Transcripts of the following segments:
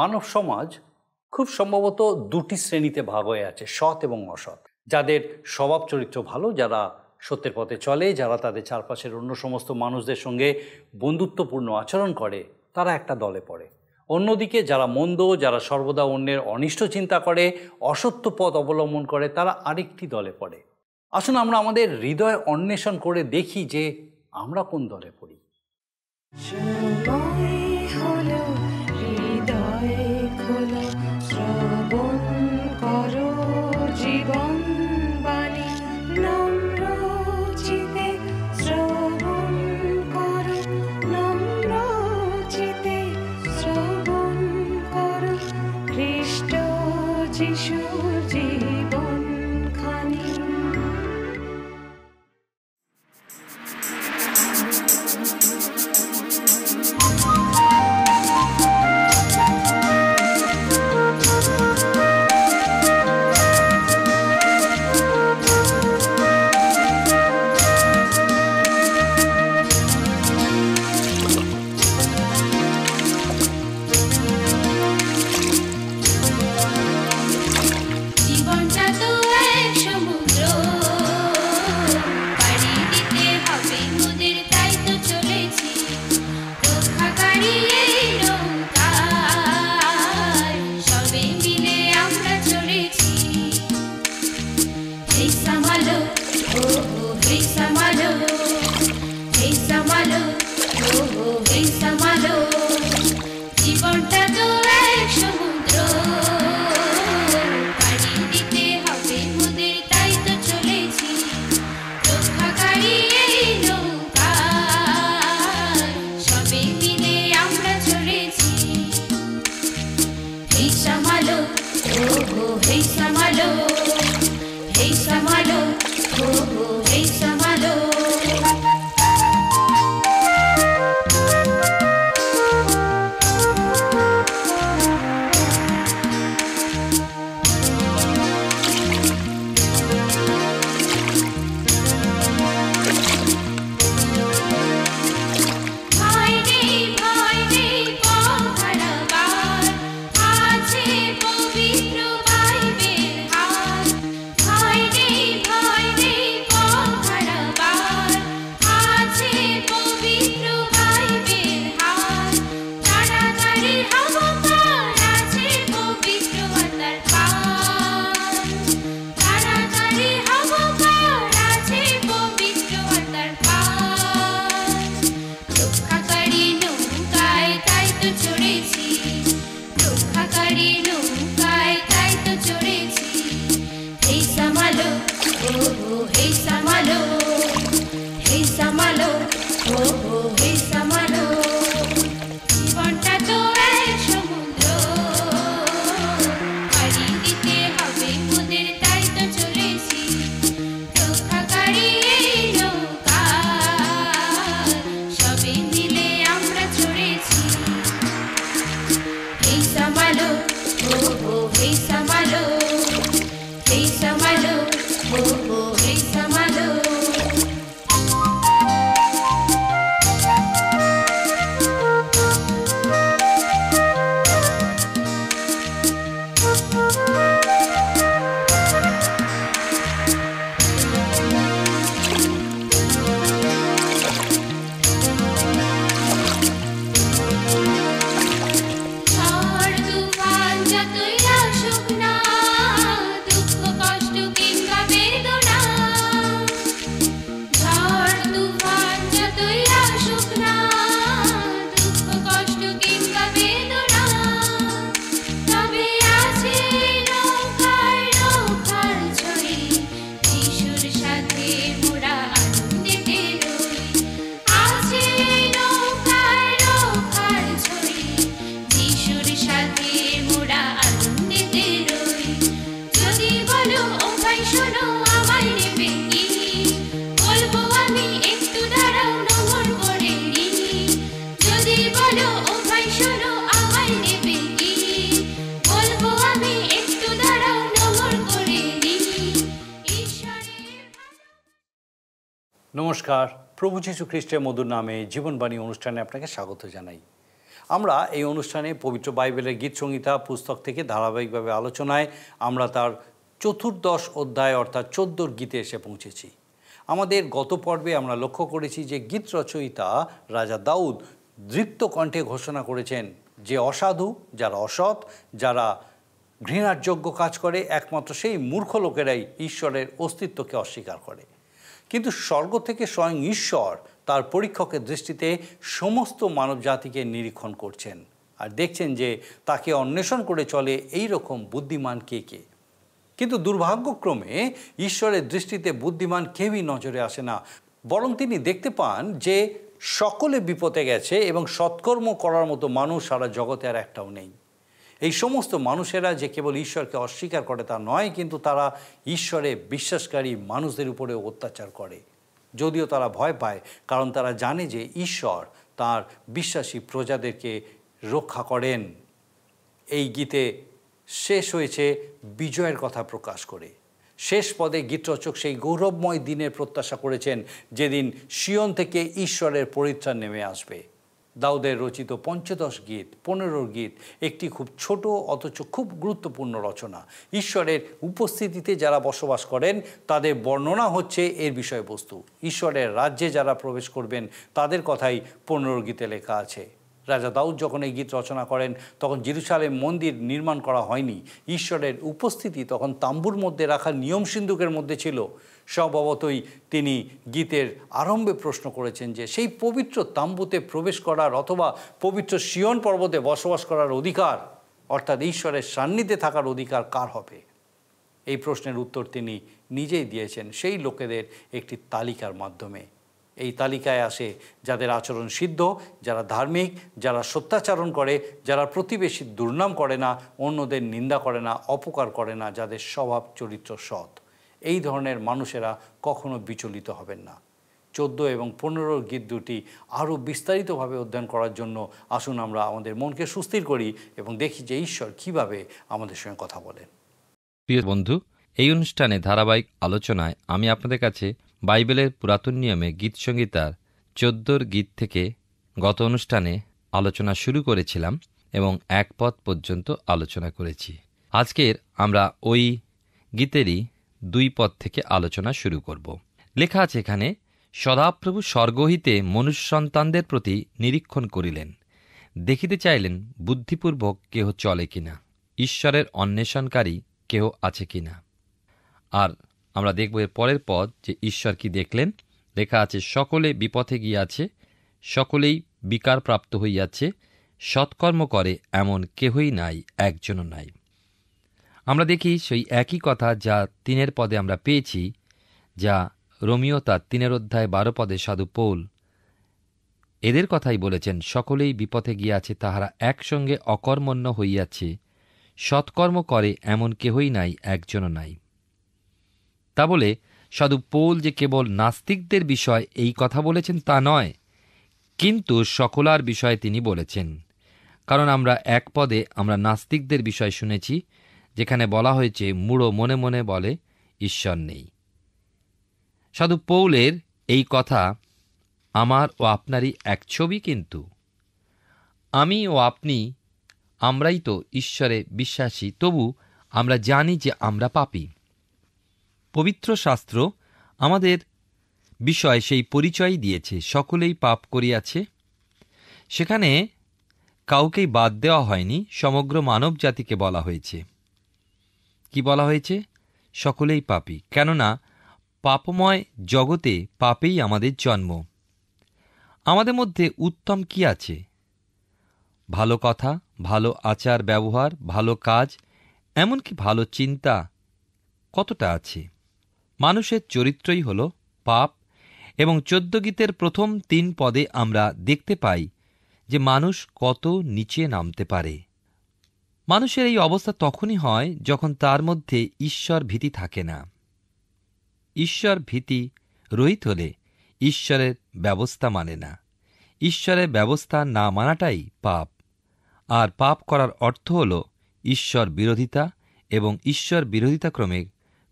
মানব সমাজ খুব সম্ভবত দুটি শ্রেণীতে ভাগ হয়ে আছে সৎ এবং অসৎ যাদের স্বভাব চরিত্র ভালো যারা সত্যের পথে চলে যারা তাদের চারপাশের অন্য সমস্ত মানুষদের সঙ্গে বন্ধুত্বপূর্ণ আচরণ করে তারা একটা দলে পড়ে অন্যদিকে যারা মন্দ যারা সর্বদা অন্যের অনিষ্ট চিন্তা করে অসত্য পথ অবলম্বন করে তারা আরেকটি দলে পড়ে আসুন আমরা আমাদের হৃদয় অন্বেষণ করে দেখি যে আমরা কোন দলে পড়ি নমস্কার প্রভু যীশু খ্রিস্টের মধুর নামে জীবনবাণী অনুষ্ঠানে আপনাকে স্বাগত জানাই আমরা এই অনুষ্ঠানে পবিত্র বাইবেলের সংহিতা পুস্তক থেকে ধারাবাহিকভাবে আলোচনায় আমরা তার চতুর্দশ অধ্যায় অর্থাৎ চোদ্দোর গীতে এসে পৌঁছেছি আমাদের গত পর্বে আমরা লক্ষ্য করেছি যে গীত রচয়িতা রাজা দাউদ দৃপ্ত কণ্ঠে ঘোষণা করেছেন যে অসাধু যারা অসৎ যারা ঘৃণার যোগ্য কাজ করে একমাত্র সেই মূর্খ লোকেরাই ঈশ্বরের অস্তিত্বকে অস্বীকার করে কিন্তু স্বর্গ থেকে স্বয়ং ঈশ্বর তার পরীক্ষকের দৃষ্টিতে সমস্ত মানবজাতিকে নিরীক্ষণ করছেন আর দেখছেন যে তাকে অন্বেষণ করে চলে এই রকম বুদ্ধিমান কে কে কিন্তু দুর্ভাগ্যক্রমে ঈশ্বরের দৃষ্টিতে বুদ্ধিমান কেউই নজরে আসে না বরং তিনি দেখতে পান যে সকলে বিপদে গেছে এবং সৎকর্ম করার মতো মানুষ সারা জগতে আর একটাও নেই এই সমস্ত মানুষেরা যে কেবল ঈশ্বরকে অস্বীকার করে তা নয় কিন্তু তারা ঈশ্বরে বিশ্বাসকারী মানুষদের উপরে অত্যাচার করে যদিও তারা ভয় পায় কারণ তারা জানে যে ঈশ্বর তার বিশ্বাসী প্রজাদেরকে রক্ষা করেন এই গীতে শেষ হয়েছে বিজয়ের কথা প্রকাশ করে শেষ পদে গীতরচক সেই গৌরবময় দিনের প্রত্যাশা করেছেন যেদিন শিয়ন থেকে ঈশ্বরের পরিত্রাণ নেমে আসবে দাউদের রচিত পঞ্চদশ গীত পনেরো গীত একটি খুব ছোট অথচ খুব গুরুত্বপূর্ণ রচনা ঈশ্বরের উপস্থিতিতে যারা বসবাস করেন তাদের বর্ণনা হচ্ছে এর বিষয়বস্তু ঈশ্বরের রাজ্যে যারা প্রবেশ করবেন তাদের কথাই পনেরো গীতে লেখা আছে রাজা দাউদ যখন এই গীত রচনা করেন তখন জিরুসালেম মন্দির নির্মাণ করা হয়নি ঈশ্বরের উপস্থিতি তখন তাম্বুর মধ্যে রাখা নিয়ম সিন্ধুকের মধ্যে ছিল স্বভাবতই তিনি গীতের আরম্ভে প্রশ্ন করেছেন যে সেই পবিত্র তাম্বুতে প্রবেশ করার অথবা পবিত্র শিয়ন পর্বতে বসবাস করার অধিকার অর্থাৎ ঈশ্বরের সান্নিধ্যে থাকার অধিকার কার হবে এই প্রশ্নের উত্তর তিনি নিজেই দিয়েছেন সেই লোকেদের একটি তালিকার মাধ্যমে এই তালিকায় আসে যাদের আচরণ সিদ্ধ যারা ধার্মিক যারা সত্যাচারণ করে যারা প্রতিবেশী দুর্নাম করে না অন্যদের নিন্দা করে না অপকার করে না যাদের স্বভাব চরিত্র সৎ এই ধরনের মানুষেরা কখনো বিচলিত হবেন না চোদ্দো এবং পনেরো গীত দুটি আরও বিস্তারিতভাবে অধ্যয়ন করার জন্য আসুন আমরা আমাদের মনকে সুস্থির করি এবং দেখি যে ঈশ্বর কিভাবে আমাদের সঙ্গে কথা বলেন প্রিয় বন্ধু এই অনুষ্ঠানে ধারাবাহিক আলোচনায় আমি আপনাদের কাছে বাইবেলের পুরাতন নিয়মে গীতসংগীতার চোদ্দোর গীত থেকে গত অনুষ্ঠানে আলোচনা শুরু করেছিলাম এবং এক পথ পর্যন্ত আলোচনা করেছি আজকের আমরা ওই গীতেরই দুই পদ থেকে আলোচনা শুরু করব লেখা আছে এখানে সদাপ্রভু স্বর্গহিতে মনুষ্য সন্তানদের প্রতি নিরীক্ষণ করিলেন দেখিতে চাইলেন বুদ্ধিপূর্বক কেহ চলে কিনা ঈশ্বরের অন্বেষণকারী কেহ আছে কিনা আর আমরা দেখব এর পরের পদ যে ঈশ্বর কি দেখলেন লেখা আছে সকলে বিপথে গিয়াছে সকলেই বিকার প্রাপ্ত হইয়াছে সৎকর্ম করে এমন কেহই নাই একজনও নাই আমরা দেখি সেই একই কথা যা তিনের পদে আমরা পেয়েছি যা রোমিও তার তিনের অধ্যায় বারো পদে সাধু পৌল এদের কথাই বলেছেন সকলেই বিপথে গিয়াছে তাহারা একসঙ্গে অকর্মণ্য হইয়াছে সৎকর্ম করে এমন কেহই নাই একজনও নাই তা বলে সাধু পৌল যে কেবল নাস্তিকদের বিষয় এই কথা বলেছেন তা নয় কিন্তু সকলার বিষয়ে তিনি বলেছেন কারণ আমরা এক পদে আমরা নাস্তিকদের বিষয় শুনেছি যেখানে বলা হয়েছে মূঢ় মনে মনে বলে ঈশ্বর নেই সাধু পৌলের এই কথা আমার ও আপনারই এক ছবি কিন্তু আমি ও আপনি আমরাই তো ঈশ্বরে বিশ্বাসী তবু আমরা জানি যে আমরা পাপী পবিত্র শাস্ত্র আমাদের বিষয় সেই পরিচয় দিয়েছে সকলেই পাপ করিয়াছে সেখানে কাউকেই বাদ দেওয়া হয়নি সমগ্র মানব জাতিকে বলা হয়েছে কি বলা হয়েছে সকলেই পাপি কেননা পাপময় জগতে পাপেই আমাদের জন্ম আমাদের মধ্যে উত্তম কি আছে ভালো কথা ভালো আচার ব্যবহার ভালো কাজ এমনকি ভালো চিন্তা কতটা আছে মানুষের চরিত্রই হল পাপ এবং চোদ্দ গীতের প্রথম তিন পদে আমরা দেখতে পাই যে মানুষ কত নিচে নামতে পারে মানুষের এই অবস্থা তখনই হয় যখন তার মধ্যে ঈশ্বর ভীতি থাকে না ঈশ্বর ভীতি রহিত হলে ঈশ্বরের ব্যবস্থা মানে না ঈশ্বরের ব্যবস্থা না মানাটাই পাপ আর পাপ করার অর্থ হল ঈশ্বর বিরোধিতা এবং ঈশ্বর বিরোধিতা ক্রমে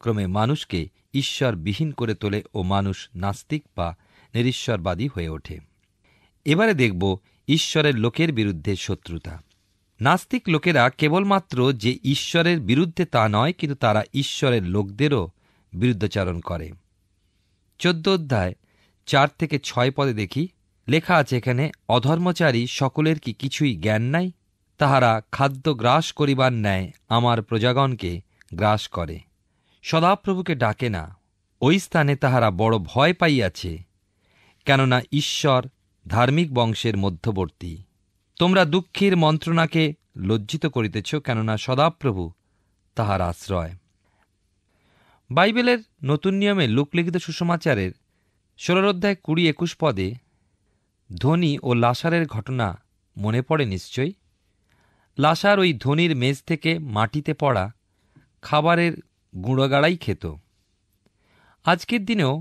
ক্রমে মানুষকে ঈশ্বর বিহীন করে তোলে ও মানুষ নাস্তিক বা নিরীশ্বরবাদী হয়ে ওঠে এবারে দেখব ঈশ্বরের লোকের বিরুদ্ধে শত্রুতা নাস্তিক লোকেরা কেবলমাত্র যে ঈশ্বরের বিরুদ্ধে তা নয় কিন্তু তারা ঈশ্বরের লোকদেরও বিরুদ্ধাচারণ করে চোদ্দ অধ্যায় চার থেকে ছয় পদে দেখি লেখা আছে এখানে অধর্মচারী সকলের কি কিছুই জ্ঞান নাই তাহারা খাদ্য গ্রাস করিবার ন্যায় আমার প্রজাগণকে গ্রাস করে সদাপ্রভুকে ডাকে না ওই স্থানে তাহারা বড় ভয় পাইয়াছে কেননা ঈশ্বর ধার্মিক বংশের মধ্যবর্তী তোমরা দুঃখীর মন্ত্রণাকে লজ্জিত করিতেছ কেননা সদাপ্রভু তাহার আশ্রয় বাইবেলের নতুন নিয়মে লোকলিখিত সুষমাচারের ষোলরোধ্যায় কুড়ি একুশ পদে ধনী ও লাসারের ঘটনা মনে পড়ে নিশ্চয়ই লাসার ওই ধনির মেজ থেকে মাটিতে পড়া খাবারের গুঁড়োগাড়াই খেত আজকের দিনেও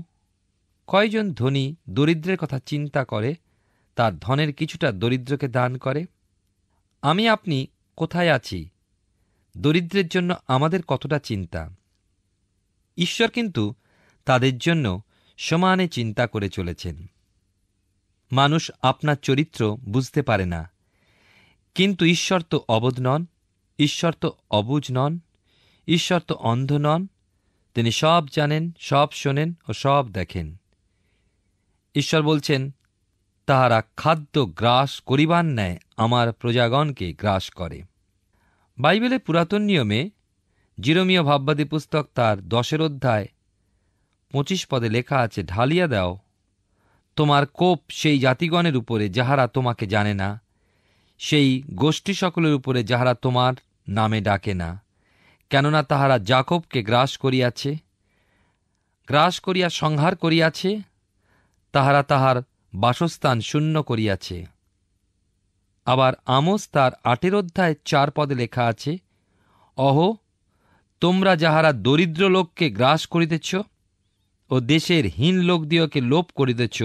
কয়জন ধনী দরিদ্রের কথা চিন্তা করে তার ধনের কিছুটা দরিদ্রকে দান করে আমি আপনি কোথায় আছি দরিদ্রের জন্য আমাদের কতটা চিন্তা ঈশ্বর কিন্তু তাদের জন্য সমানে চিন্তা করে চলেছেন মানুষ আপনার চরিত্র বুঝতে পারে না কিন্তু ঈশ্বর তো অবধ নন ঈশ্বর তো অবুজ নন ঈশ্বর তো অন্ধ নন তিনি সব জানেন সব শোনেন ও সব দেখেন ঈশ্বর বলছেন তাহারা খাদ্য গ্রাস করিবার ন্যায় আমার প্রজাগণকে গ্রাস করে বাইবেলের পুরাতন নিয়মে জিরমীয় ভাববাদী পুস্তক তার দশের অধ্যায় পঁচিশ পদে লেখা আছে ঢালিয়া দাও তোমার কোপ সেই জাতিগণের উপরে যাহারা তোমাকে জানে না সেই গোষ্ঠী সকলের উপরে যাহারা তোমার নামে ডাকে না কেননা তাহারা জাকবকে গ্রাস করিয়াছে গ্রাস করিয়া সংহার করিয়াছে তাহারা তাহার বাসস্থান শূন্য করিয়াছে আবার আমোস তার আটের অধ্যায় চার পদে লেখা আছে অহ তোমরা যাহারা দরিদ্র লোককে গ্রাস করিতেছ ও দেশের হীন লোক দিয়কে লোপ করিতেছ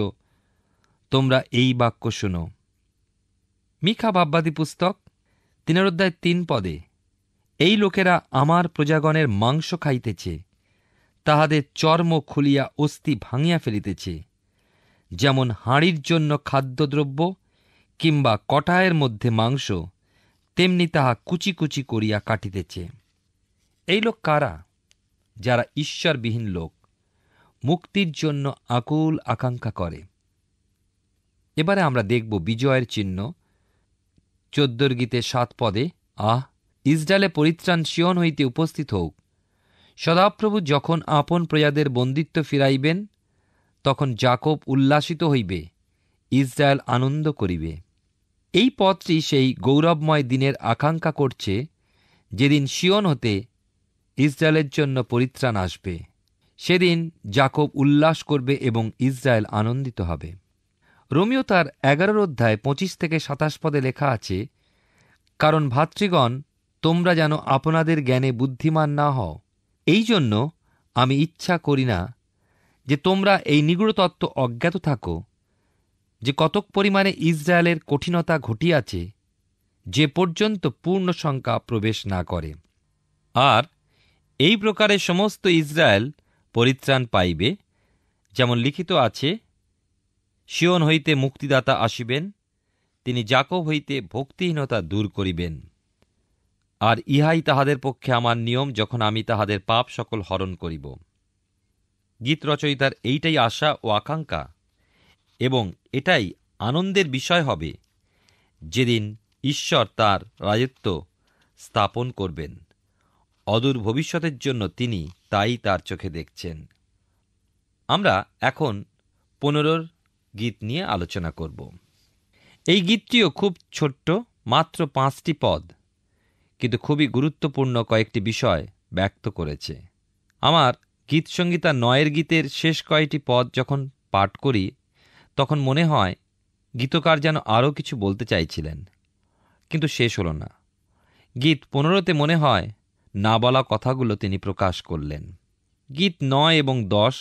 তোমরা এই বাক্য শুনো মিখা ভাববাদী পুস্তক তিনের অধ্যায় তিন পদে এই লোকেরা আমার প্রজাগণের মাংস খাইতেছে তাহাদের চর্ম খুলিয়া অস্থি ভাঙিয়া ফেলিতেছে যেমন হাঁড়ির জন্য খাদ্যদ্রব্য কিংবা কটায়ের মধ্যে মাংস তেমনি তাহা কুচি কুচি করিয়া কাটিতেছে এই লোক কারা যারা ঈশ্বরবিহীন লোক মুক্তির জন্য আকুল আকাঙ্ক্ষা করে এবারে আমরা দেখব বিজয়ের চিহ্ন চোদ্দর্গীতে সাত পদে আহ ইসরায়েলে পরিত্রাণ শিয়ন হইতে উপস্থিত হোক সদাপ্রভু যখন আপন প্রজাদের বন্দিত্ব ফিরাইবেন তখন জাকব উল্লাসিত হইবে ইসরায়েল আনন্দ করিবে এই পথটি সেই গৌরবময় দিনের আকাঙ্ক্ষা করছে যেদিন শিয়ন হতে ইসরায়েলের জন্য পরিত্রাণ আসবে সেদিন জাকব উল্লাস করবে এবং ইসরায়েল আনন্দিত হবে রোমিও তার এগারোর অধ্যায় পঁচিশ থেকে সাতাশ পদে লেখা আছে কারণ ভাতৃগণ তোমরা যেন আপনাদের জ্ঞানে বুদ্ধিমান না হও এই জন্য আমি ইচ্ছা করি না যে তোমরা এই নিগুড় তত্ত্ব অজ্ঞাত থাকো যে কতক পরিমাণে ইসরায়েলের কঠিনতা ঘটিয়াছে যে পর্যন্ত পূর্ণ সংখ্যা প্রবেশ না করে আর এই প্রকারে সমস্ত ইসরায়েল পরিত্রাণ পাইবে যেমন লিখিত আছে শিওন হইতে মুক্তিদাতা আসিবেন তিনি জাকব হইতে ভক্তিহীনতা দূর করিবেন আর ইহাই তাহাদের পক্ষে আমার নিয়ম যখন আমি তাহাদের পাপ সকল হরণ করিব গীত রচয়িতার এইটাই আশা ও আকাঙ্ক্ষা এবং এটাই আনন্দের বিষয় হবে যেদিন ঈশ্বর তার রাজত্ব স্থাপন করবেন অদূর ভবিষ্যতের জন্য তিনি তাই তার চোখে দেখছেন আমরা এখন পনেরোর গীত নিয়ে আলোচনা করব এই গীতটিও খুব ছোট্ট মাত্র পাঁচটি পদ কিন্তু খুবই গুরুত্বপূর্ণ কয়েকটি বিষয় ব্যক্ত করেছে আমার গীতসংগীতা নয়ের গীতের শেষ কয়েকটি পদ যখন পাঠ করি তখন মনে হয় গীতকার যেন আরও কিছু বলতে চাইছিলেন কিন্তু শেষ হলো না গীত পনেরোতে মনে হয় না বলা কথাগুলো তিনি প্রকাশ করলেন গীত নয় এবং দশ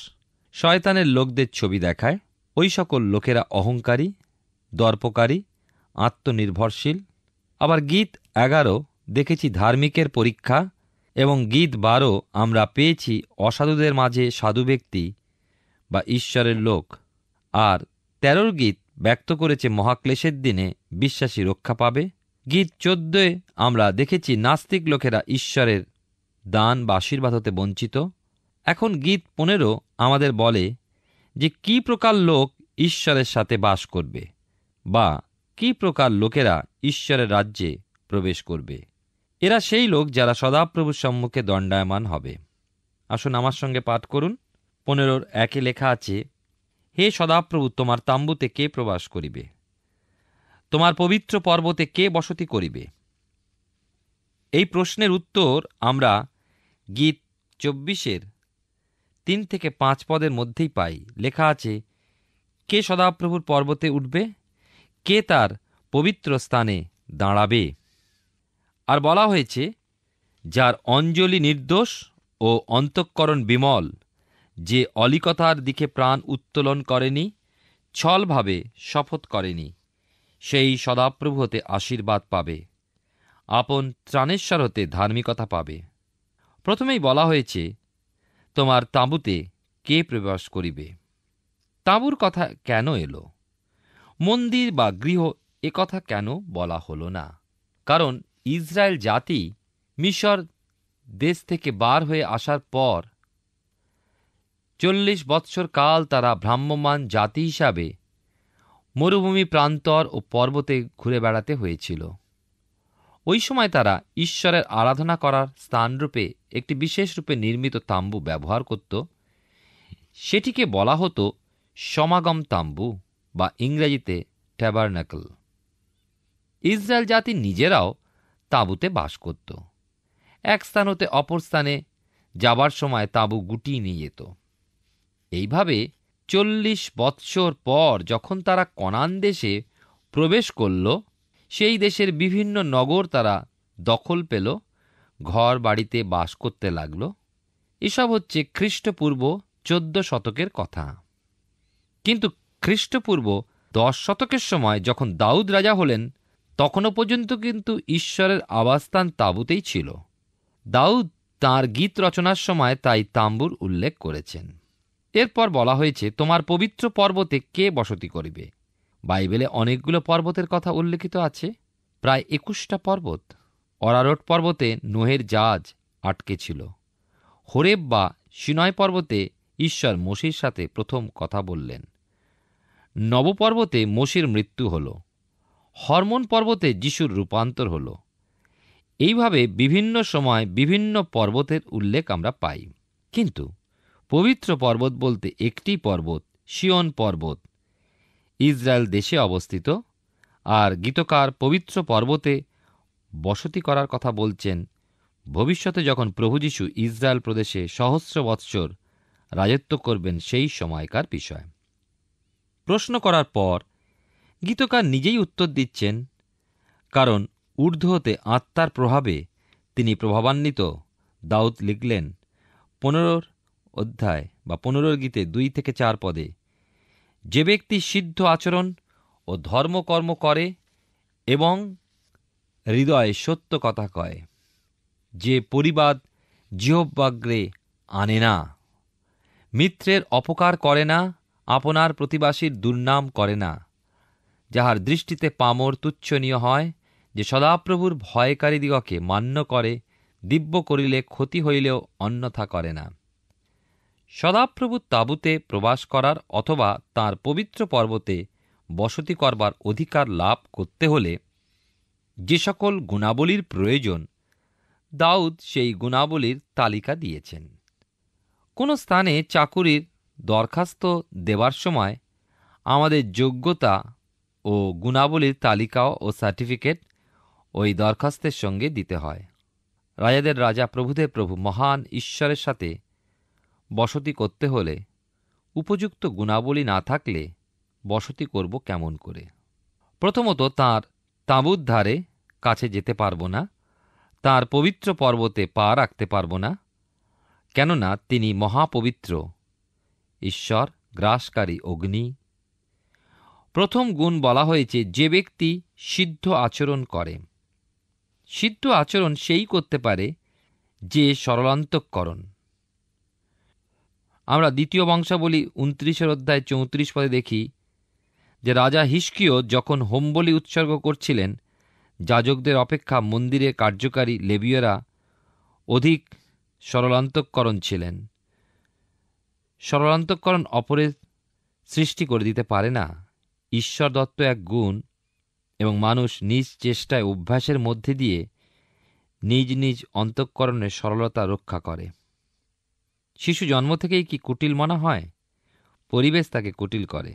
শয়তানের লোকদের ছবি দেখায় ওই সকল লোকেরা অহংকারী দর্পকারী আত্মনির্ভরশীল আবার গীত এগারো দেখেছি ধার্মিকের পরীক্ষা এবং গীত বারো আমরা পেয়েছি অসাধুদের মাঝে সাধু ব্যক্তি বা ঈশ্বরের লোক আর তেরোর গীত ব্যক্ত করেছে মহাক্লেশের দিনে বিশ্বাসী রক্ষা পাবে গীত চোদ্দে আমরা দেখেছি নাস্তিক লোকেরা ঈশ্বরের দান বা আশীর্বাদ হতে বঞ্চিত এখন গীত পনেরো আমাদের বলে যে কি প্রকার লোক ঈশ্বরের সাথে বাস করবে বা কি প্রকার লোকেরা ঈশ্বরের রাজ্যে প্রবেশ করবে এরা সেই লোক যারা সদাপ্রভুর সম্মুখে দণ্ডায়মান হবে আসুন আমার সঙ্গে পাঠ করুন পনেরোর একে লেখা আছে হে সদাপ্রভু তোমার তাম্বুতে কে প্রবাস করিবে তোমার পবিত্র পর্বতে কে বসতি করিবে এই প্রশ্নের উত্তর আমরা গীত চব্বিশের তিন থেকে পাঁচ পদের মধ্যেই পাই লেখা আছে কে সদাপ্রভুর পর্বতে উঠবে কে তার পবিত্র স্থানে দাঁড়াবে আর বলা হয়েছে যার অঞ্জলি নির্দোষ ও অন্তঃকরণ বিমল যে অলিকতার দিকে প্রাণ উত্তোলন করেনি ছলভাবে শপথ করেনি সেই সদাপ্রভু হতে আশীর্বাদ পাবে আপন ত্রাণেশ্বর হতে ধার্মিকতা পাবে প্রথমেই বলা হয়েছে তোমার তাঁবুতে কে প্রবেশ করিবে তাঁবুর কথা কেন এলো মন্দির বা গৃহ এ কথা কেন বলা হলো না কারণ ইসরায়েল জাতি মিশর দেশ থেকে বার হয়ে আসার পর চল্লিশ বৎসর কাল তারা ভ্রাম্যমান জাতি হিসাবে মরুভূমি প্রান্তর ও পর্বতে ঘুরে বেড়াতে হয়েছিল ওই সময় তারা ঈশ্বরের আরাধনা করার স্থানরূপে একটি বিশেষ রূপে নির্মিত তাম্বু ব্যবহার করত সেটিকে বলা হতো সমাগম তাম্বু বা ইংরেজিতে ট্যাবার্নাকল ইসরায়েল জাতি নিজেরাও তাঁবুতে বাস করত এক স্থান হতে অপর স্থানে যাবার সময় তাঁবু গুটিয়ে নিয়ে যেত এইভাবে চল্লিশ বৎসর পর যখন তারা কনান দেশে প্রবেশ করল সেই দেশের বিভিন্ন নগর তারা দখল পেল ঘর বাড়িতে বাস করতে লাগল এসব হচ্ছে খ্রিস্টপূর্ব চোদ্দ শতকের কথা কিন্তু খ্রিস্টপূর্ব দশ শতকের সময় যখন দাউদ রাজা হলেন তখনও পর্যন্ত কিন্তু ঈশ্বরের আবাসস্থান তাঁবুতেই ছিল দাউদ তার গীত রচনার সময় তাই তাম্বুর উল্লেখ করেছেন এরপর বলা হয়েছে তোমার পবিত্র পর্বতে কে বসতি করিবে বাইবেলে অনেকগুলো পর্বতের কথা উল্লেখিত আছে প্রায় একুশটা পর্বত অরারোট পর্বতে নোহের জাহাজ আটকে ছিল হোরেব বা সিনয় পর্বতে ঈশ্বর মসির সাথে প্রথম কথা বললেন নবপর্বতে মসির মৃত্যু হলো হরমোন পর্বতে যিশুর রূপান্তর হল এইভাবে বিভিন্ন সময় বিভিন্ন পর্বতের উল্লেখ আমরা পাই কিন্তু পবিত্র পর্বত বলতে একটি পর্বত শিয়ন পর্বত ইসরায়েল দেশে অবস্থিত আর গীতকার পবিত্র পর্বতে বসতি করার কথা বলছেন ভবিষ্যতে যখন প্রভু যীশু ইসরায়েল প্রদেশে সহস্র বৎসর রাজত্ব করবেন সেই সময়কার বিষয় প্রশ্ন করার পর গীতকার নিজেই উত্তর দিচ্ছেন কারণ ঊর্ধ্ব হতে আত্মার প্রভাবে তিনি প্রভাবান্বিত দাউদ লিখলেন পনেরোর অধ্যায় বা পনেরোর গীতে দুই থেকে চার পদে যে ব্যক্তি সিদ্ধ আচরণ ও ধর্মকর্ম করে এবং হৃদয়ে সত্য কথা কয় যে পরিবাদ জিহব্বাগ্রে আনে না মিত্রের অপকার করে না আপনার প্রতিবাসীর দুর্নাম করে না যাহার দৃষ্টিতে পামর তুচ্ছনীয় হয় যে সদাপ্রভুর ভয়কারীদিগকে মান্য করে দিব্য করিলে ক্ষতি হইলেও অন্যথা করে না সদাপ্রভু তাঁবুতে প্রবাস করার অথবা তার পবিত্র পর্বতে বসতি করবার অধিকার লাভ করতে হলে যে সকল গুণাবলীর প্রয়োজন দাউদ সেই গুণাবলীর তালিকা দিয়েছেন কোনো স্থানে চাকুরির দরখাস্ত দেবার সময় আমাদের যোগ্যতা ও গুণাবলীর তালিকা ও সার্টিফিকেট ওই দরখাস্তের সঙ্গে দিতে হয় রাজাদের রাজা প্রভুদের প্রভু মহান ঈশ্বরের সাথে বসতি করতে হলে উপযুক্ত গুণাবলী না থাকলে বসতি করব কেমন করে প্রথমত তার তাঁবুর ধারে কাছে যেতে পারব না তার পবিত্র পর্বতে পা রাখতে পারব না কেননা তিনি মহাপবিত্র ঈশ্বর গ্রাসকারী অগ্নি প্রথম গুণ বলা হয়েছে যে ব্যক্তি সিদ্ধ আচরণ করে সিদ্ধ আচরণ সেই করতে পারে যে সরলান্তকরণ আমরা দ্বিতীয় বংশাবলী উনত্রিশের অধ্যায় চৌত্রিশ পদে দেখি যে রাজা হিসকিও যখন হোমবলি উৎসর্গ করছিলেন যাজকদের অপেক্ষা মন্দিরে কার্যকারী লেবীয়রা অধিক সরলান্তকরণ ছিলেন সরলান্তকরণ অপরের সৃষ্টি করে দিতে পারে না ঈশ্বর দত্ত এক গুণ এবং মানুষ নিজ চেষ্টায় অভ্যাসের মধ্যে দিয়ে নিজ নিজ অন্তঃকরণে সরলতা রক্ষা করে শিশু জন্ম থেকেই কি কুটিল মনা হয় পরিবেশ তাকে কুটিল করে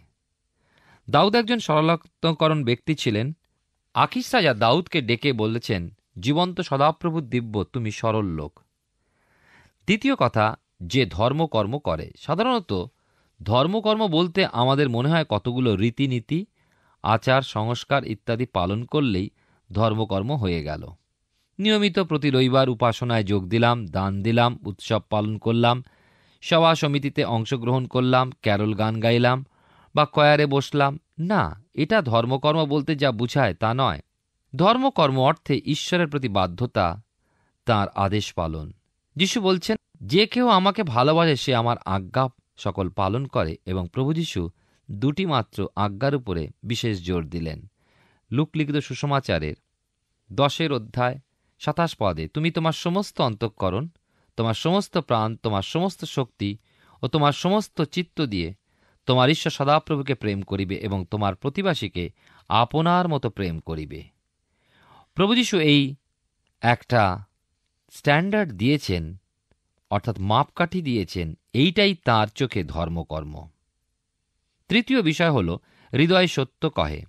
দাউদ একজন সরলতকরণ ব্যক্তি ছিলেন আকিশ রাজা দাউদকে ডেকে বলেছেন জীবন্ত সদাপ্রভু দিব্য তুমি সরল লোক দ্বিতীয় কথা যে ধর্মকর্ম করে সাধারণত ধর্মকর্ম বলতে আমাদের মনে হয় কতগুলো রীতিনীতি আচার সংস্কার ইত্যাদি পালন করলেই ধর্মকর্ম হয়ে গেল নিয়মিত প্রতি রবিবার উপাসনায় যোগ দিলাম দান দিলাম উৎসব পালন করলাম সভা সমিতিতে অংশগ্রহণ করলাম ক্যারল গান গাইলাম বা কয়ারে বসলাম না এটা ধর্মকর্ম বলতে যা বুঝায় তা নয় ধর্মকর্ম অর্থে ঈশ্বরের প্রতি বাধ্যতা তার আদেশ পালন যিশু বলছেন যে কেউ আমাকে ভালোবাসে সে আমার আজ্ঞা সকল পালন করে এবং প্রভু যীশু দুটি মাত্র আজ্ঞার উপরে বিশেষ জোর দিলেন লুকলিখিত সুসমাচারের দশের অধ্যায় সাতাশ পদে তুমি তোমার সমস্ত অন্তঃকরণ তোমার সমস্ত প্রাণ তোমার সমস্ত শক্তি ও তোমার সমস্ত চিত্ত দিয়ে তোমার ঈশ্বর সদাপ্রভুকে প্রেম করিবে এবং তোমার প্রতিবাসীকে আপনার মতো প্রেম করিবে প্রভুযশু এই একটা স্ট্যান্ডার্ড দিয়েছেন অর্থাৎ মাপকাঠি দিয়েছেন এইটাই তার চোখে ধর্মকর্ম তৃতীয় বিষয় হল হৃদয় সত্য কহে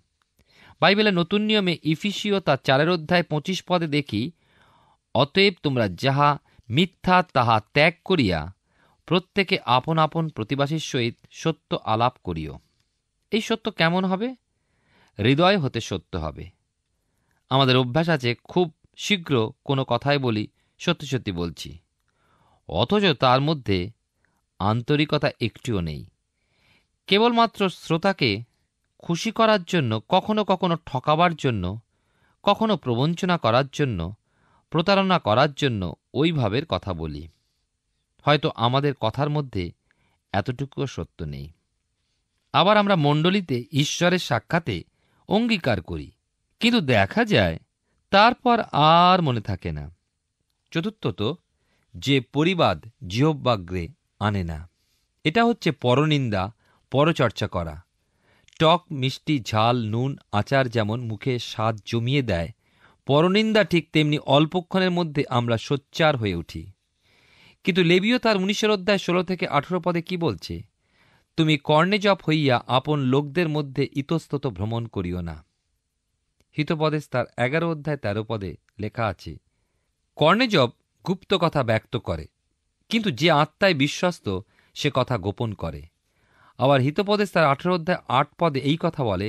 বাইবেলে নতুন নিয়মে ইফিসিও তার চারের অধ্যায় পঁচিশ পদে দেখি অতএব তোমরা যাহা মিথ্যা তাহা ত্যাগ করিয়া প্রত্যেকে আপন আপন প্রতিবাসীর সহিত সত্য আলাপ করিও এই সত্য কেমন হবে হৃদয় হতে সত্য হবে আমাদের অভ্যাস আছে খুব শীঘ্র কোনো কথাই বলি সত্যি সত্যি বলছি অথচ তার মধ্যে আন্তরিকতা একটিও নেই কেবলমাত্র শ্রোতাকে খুশি করার জন্য কখনো কখনো ঠকাবার জন্য কখনো প্রবঞ্চনা করার জন্য প্রতারণা করার জন্য ওইভাবের কথা বলি হয়তো আমাদের কথার মধ্যে এতটুকুও সত্য নেই আবার আমরা মণ্ডলীতে ঈশ্বরের সাক্ষাতে অঙ্গীকার করি কিন্তু দেখা যায় তারপর আর মনে থাকে না চতুর্থত যে পরিবাদ জিহব্বাগ্রে আনে না এটা হচ্ছে পরনিন্দা পরচর্চা করা টক মিষ্টি ঝাল নুন আচার যেমন মুখে স্বাদ জমিয়ে দেয় পরনিন্দা ঠিক তেমনি অল্পক্ষণের মধ্যে আমরা সোচ্চার হয়ে উঠি কিন্তু লেবিও তার উনিশের অধ্যায় ষোলো থেকে আঠেরো পদে কি বলছে তুমি কর্ণেজপ হইয়া আপন লোকদের মধ্যে ইতস্তত ভ্রমণ করিও না হিতপদেশ তার এগারো অধ্যায় তেরো পদে লেখা আছে কর্ণেজপ গুপ্ত কথা ব্যক্ত করে কিন্তু যে আত্মায় বিশ্বস্ত সে কথা গোপন করে আবার হিতপদেশ তার আঠেরো অধ্যায় আট পদে এই কথা বলে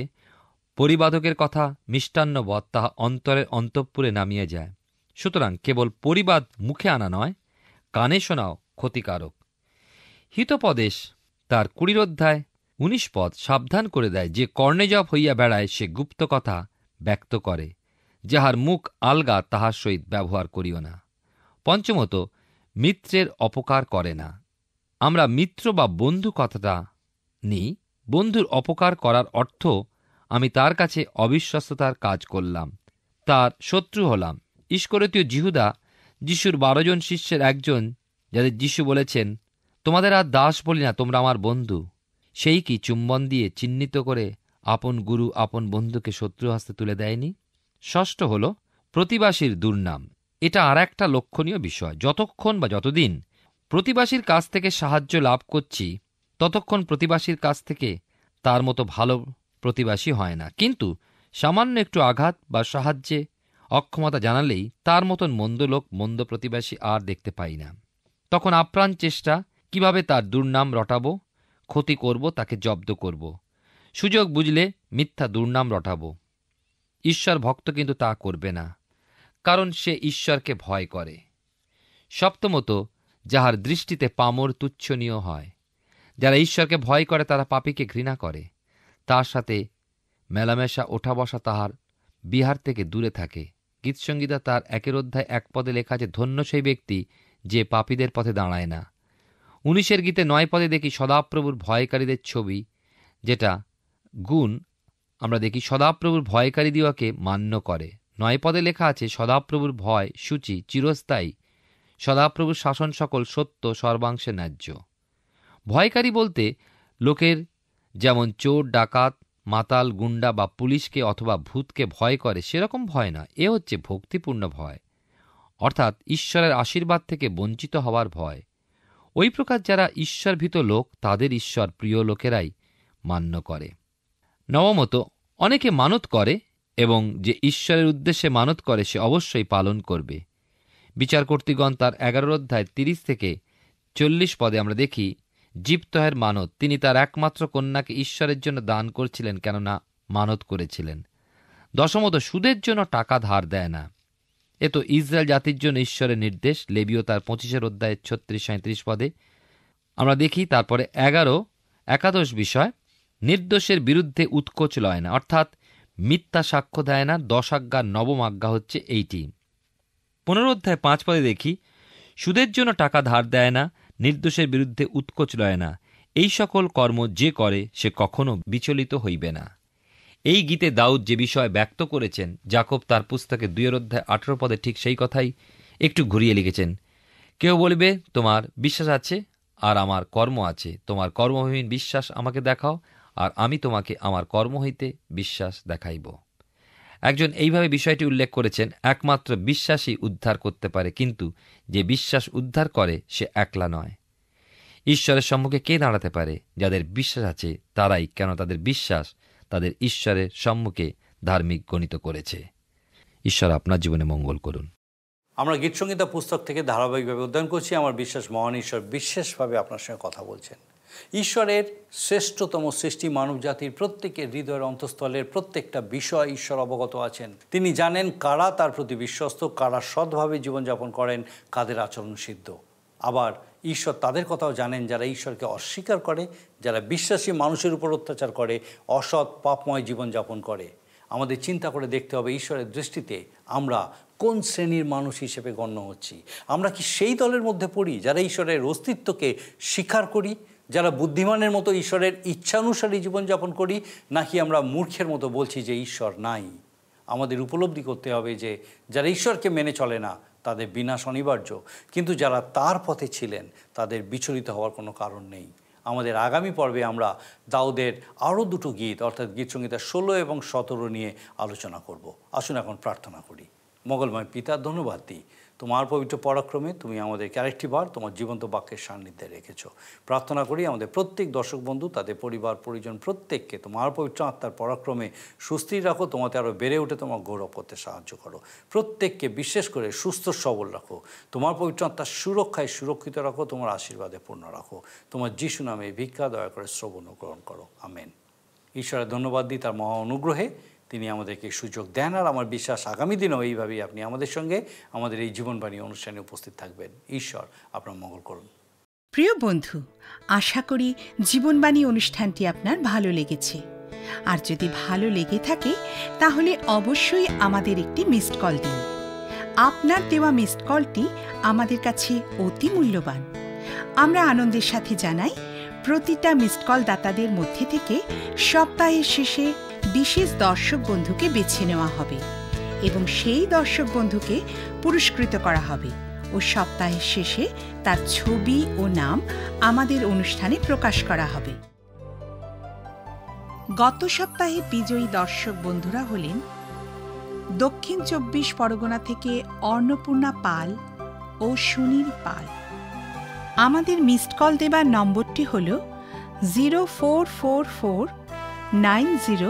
পরিবাদকের কথা মিষ্টান্নবধ তাহা অন্তরের অন্তঃপুরে নামিয়ে যায় সুতরাং কেবল পরিবাদ মুখে আনা নয় কানে শোনাও ক্ষতিকারক হিতপদেশ তার কুড়ির অধ্যায় উনিশ পদ সাবধান করে দেয় যে কর্ণেজপ হইয়া বেড়ায় সে গুপ্ত কথা ব্যক্ত করে যাহার মুখ আলগা তাহার সহিত ব্যবহার করিও না পঞ্চমত মিত্রের অপকার করে না আমরা মিত্র বা বন্ধু কথাটা নিই বন্ধুর অপকার করার অর্থ আমি তার কাছে অবিশ্বস্ততার কাজ করলাম তার শত্রু হলাম ঈশ্বরতীয় জিহুদা যিশুর বারোজন শিষ্যের একজন যাদের যিশু বলেছেন তোমাদের আর দাস বলি না তোমরা আমার বন্ধু সেই কি চুম্বন দিয়ে চিহ্নিত করে আপন গুরু আপন বন্ধুকে শত্রু হাসতে তুলে দেয়নি ষষ্ঠ হল প্রতিবাসীর দুর্নাম এটা আর একটা লক্ষণীয় বিষয় যতক্ষণ বা যতদিন প্রতিবাসীর কাছ থেকে সাহায্য লাভ করছি ততক্ষণ প্রতিবাসীর কাছ থেকে তার মতো ভালো প্রতিবাসী হয় না কিন্তু সামান্য একটু আঘাত বা সাহায্যে অক্ষমতা জানালেই তার মতন মন্দ লোক মন্দ প্রতিবাসী আর দেখতে পাই না তখন আপ্রাণ চেষ্টা কিভাবে তার দুর্নাম রটাব ক্ষতি করব তাকে জব্দ করব সুযোগ বুঝলে মিথ্যা দুর্নাম রটাব ঈশ্বর ভক্ত কিন্তু তা করবে না কারণ সে ঈশ্বরকে ভয় করে সপ্তমত যাহার দৃষ্টিতে পামর তুচ্ছনীয় হয় যারা ঈশ্বরকে ভয় করে তারা পাপীকে ঘৃণা করে তার সাথে মেলামেশা ওঠা বসা তাহার বিহার থেকে দূরে থাকে গীতসঙ্গীতা তার একের অধ্যায় এক পদে লেখা যে ধন্য সেই ব্যক্তি যে পাপীদের পথে দাঁড়ায় না উনিশের গীতে নয় পদে দেখি সদাপ্রভুর ভয়কারীদের ছবি যেটা গুণ আমরা দেখি সদাপ্রভুর ভয়কারী দিওয়াকে মান্য করে নয় পদে লেখা আছে সদাপ্রভুর ভয় সূচি চিরস্থায়ী সদাপ্রভুর শাসন সকল সত্য সর্বাংশে ন্যায্য ভয়কারী বলতে লোকের যেমন চোর ডাকাত মাতাল গুন্ডা বা পুলিশকে অথবা ভূতকে ভয় করে সেরকম ভয় না এ হচ্ছে ভক্তিপূর্ণ ভয় অর্থাৎ ঈশ্বরের আশীর্বাদ থেকে বঞ্চিত হওয়ার ভয় ওই প্রকার যারা ঈশ্বরভীত লোক তাদের ঈশ্বর প্রিয় লোকেরাই মান্য করে নবমত অনেকে মানত করে এবং যে ঈশ্বরের উদ্দেশ্যে মানত করে সে অবশ্যই পালন করবে বিচারকর্তীগণ তার এগারো অধ্যায় তিরিশ থেকে চল্লিশ পদে আমরা দেখি জীবতহের মানত তিনি তার একমাত্র কন্যাকে ঈশ্বরের জন্য দান করছিলেন কেননা মানত করেছিলেন দশমত সুদের জন্য টাকা ধার দেয় না এ তো ইসরায়েল জাতির জন্য ঈশ্বরের নির্দেশ লেবিও তার পঁচিশের অধ্যায়ে ছত্রিশ সাঁত্রিশ পদে আমরা দেখি তারপরে এগারো একাদশ বিষয় নির্দোষের বিরুদ্ধে উৎকোচ লয় না অর্থাৎ মিথ্যা সাক্ষ্য দেয় না দশ আজ্ঞার নবম আজ্ঞা হচ্ছে এইটি পনেরো অধ্যায় পাঁচ পদে দেখি সুদের জন্য টাকা ধার দেয় না নির্দোষের বিরুদ্ধে উৎকোচ লয় না এই সকল কর্ম যে করে সে কখনো বিচলিত হইবে না এই গীতে দাউদ যে বিষয় ব্যক্ত করেছেন জাকব তার পুস্তকে দুয়ের অধ্যায় আঠেরো পদে ঠিক সেই কথাই একটু ঘুরিয়ে লিখেছেন কেউ বলবে তোমার বিশ্বাস আছে আর আমার কর্ম আছে তোমার কর্মহীন বিশ্বাস আমাকে দেখাও আর আমি তোমাকে আমার কর্ম হইতে বিশ্বাস দেখাইব একজন এইভাবে বিষয়টি উল্লেখ করেছেন একমাত্র বিশ্বাসই উদ্ধার করতে পারে কিন্তু যে বিশ্বাস উদ্ধার করে সে একলা নয় ঈশ্বরের সম্মুখে কে দাঁড়াতে পারে যাদের বিশ্বাস আছে তারাই কেন তাদের বিশ্বাস তাদের ঈশ্বরের সম্মুখে ধার্মিক গণিত করেছে ঈশ্বর আপনার জীবনে মঙ্গল করুন আমরা গীতসংগীতা পুস্তক থেকে ধারাবাহিকভাবে অধ্যয়ন করছি আমার বিশ্বাস মহান ঈশ্বর বিশেষভাবে আপনার সঙ্গে কথা বলছেন ঈশ্বরের শ্রেষ্ঠতম সৃষ্টি মানব জাতির প্রত্যেকের হৃদয়ের অন্তঃস্থলের প্রত্যেকটা বিষয় ঈশ্বর অবগত আছেন তিনি জানেন কারা তার প্রতি বিশ্বস্ত কারা সৎভাবে জীবনযাপন করেন কাদের আচরণ সিদ্ধ আবার ঈশ্বর তাদের কথাও জানেন যারা ঈশ্বরকে অস্বীকার করে যারা বিশ্বাসী মানুষের উপর অত্যাচার করে অসৎ পাপময় জীবনযাপন করে আমাদের চিন্তা করে দেখতে হবে ঈশ্বরের দৃষ্টিতে আমরা কোন শ্রেণীর মানুষ হিসেবে গণ্য হচ্ছি আমরা কি সেই দলের মধ্যে পড়ি যারা ঈশ্বরের অস্তিত্বকে স্বীকার করি যারা বুদ্ধিমানের মতো ঈশ্বরের ইচ্ছানুসারী জীবনযাপন করি নাকি আমরা মূর্খের মতো বলছি যে ঈশ্বর নাই আমাদের উপলব্ধি করতে হবে যে যারা ঈশ্বরকে মেনে চলে না তাদের বিনাশ অনিবার্য কিন্তু যারা তার পথে ছিলেন তাদের বিচলিত হওয়ার কোনো কারণ নেই আমাদের আগামী পর্বে আমরা দাউদের আরও দুটো গীত অর্থাৎ সঙ্গীতা ষোলো এবং সতেরো নিয়ে আলোচনা করব আসুন এখন প্রার্থনা করি মঙ্গলময় পিতা ধন্যবাদ দিই তোমার পবিত্র পরাক্রমে তুমি আমাদেরকে আরেকটি বার তোমার জীবন্ত বাক্যের সান্নিধ্যে রেখেছ প্রার্থনা করি আমাদের প্রত্যেক দর্শক বন্ধু তাদের পরিবার পরিজন প্রত্যেককে তোমার পবিত্র আত্মার পরাক্রমে সুস্থি রাখো তোমাতে আরও বেড়ে উঠে তোমার গৌরব করতে সাহায্য করো প্রত্যেককে বিশেষ করে সুস্থ সবল রাখো তোমার পবিত্র আত্মার সুরক্ষায় সুরক্ষিত রাখো তোমার আশীর্বাদে পূর্ণ রাখো তোমার যিশু নামে ভিক্ষা দয়া করে শ্রবণ গ্রহণ করো আমেন ঈশ্বরের ধন্যবাদ দিই তার মহা অনুগ্রহে তিনি আমাদেরকে সুযোগ দেন আর আমার বিশ্বাস আগামী দিনেও এইভাবেই আপনি আমাদের সঙ্গে আমাদের এই জীবনবাণী অনুষ্ঠানে উপস্থিত থাকবেন ঈশ্বর আপনার মঙ্গল করুন প্রিয় বন্ধু আশা করি জীবনবাণী অনুষ্ঠানটি আপনার ভালো লেগেছে আর যদি ভালো লেগে থাকে তাহলে অবশ্যই আমাদের একটি মিসড কল দিন আপনার দেওয়া মিসড কলটি আমাদের কাছে অতি মূল্যবান আমরা আনন্দের সাথে জানাই প্রতিটা মিসড কল দাতাদের মধ্যে থেকে সপ্তাহের শেষে বিশেষ দর্শক বন্ধুকে বেছে নেওয়া হবে এবং সেই দর্শক বন্ধুকে পুরস্কৃত করা হবে ও সপ্তাহের শেষে তার ছবি ও নাম আমাদের অনুষ্ঠানে প্রকাশ করা হবে গত সপ্তাহে বিজয়ী দর্শক বন্ধুরা হলেন দক্ষিণ চব্বিশ পরগনা থেকে অন্নপূর্ণা পাল ও সুনীল পাল আমাদের মিসড কল দেবার নম্বরটি হল zero four four four nine zero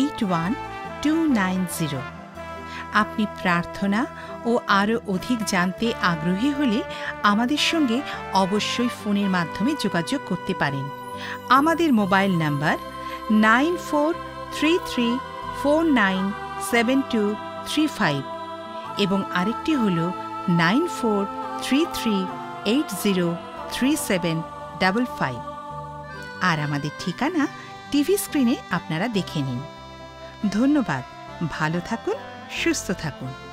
eight one two nine zero আপনি প্রার্থনা ও আরও অধিক জানতে আগ্রহী হলে আমাদের সঙ্গে অবশ্যই ফোনের মাধ্যমে যোগাযোগ করতে পারেন আমাদের mobile number nine four three three four nine seven two three five এবং আরেকটি হল nine four three three eight zero three seven double five আর আমাদের ঠিকানা টিভি স্ক্রিনে আপনারা দেখে নিন ধন্যবাদ ভালো থাকুন সুস্থ থাকুন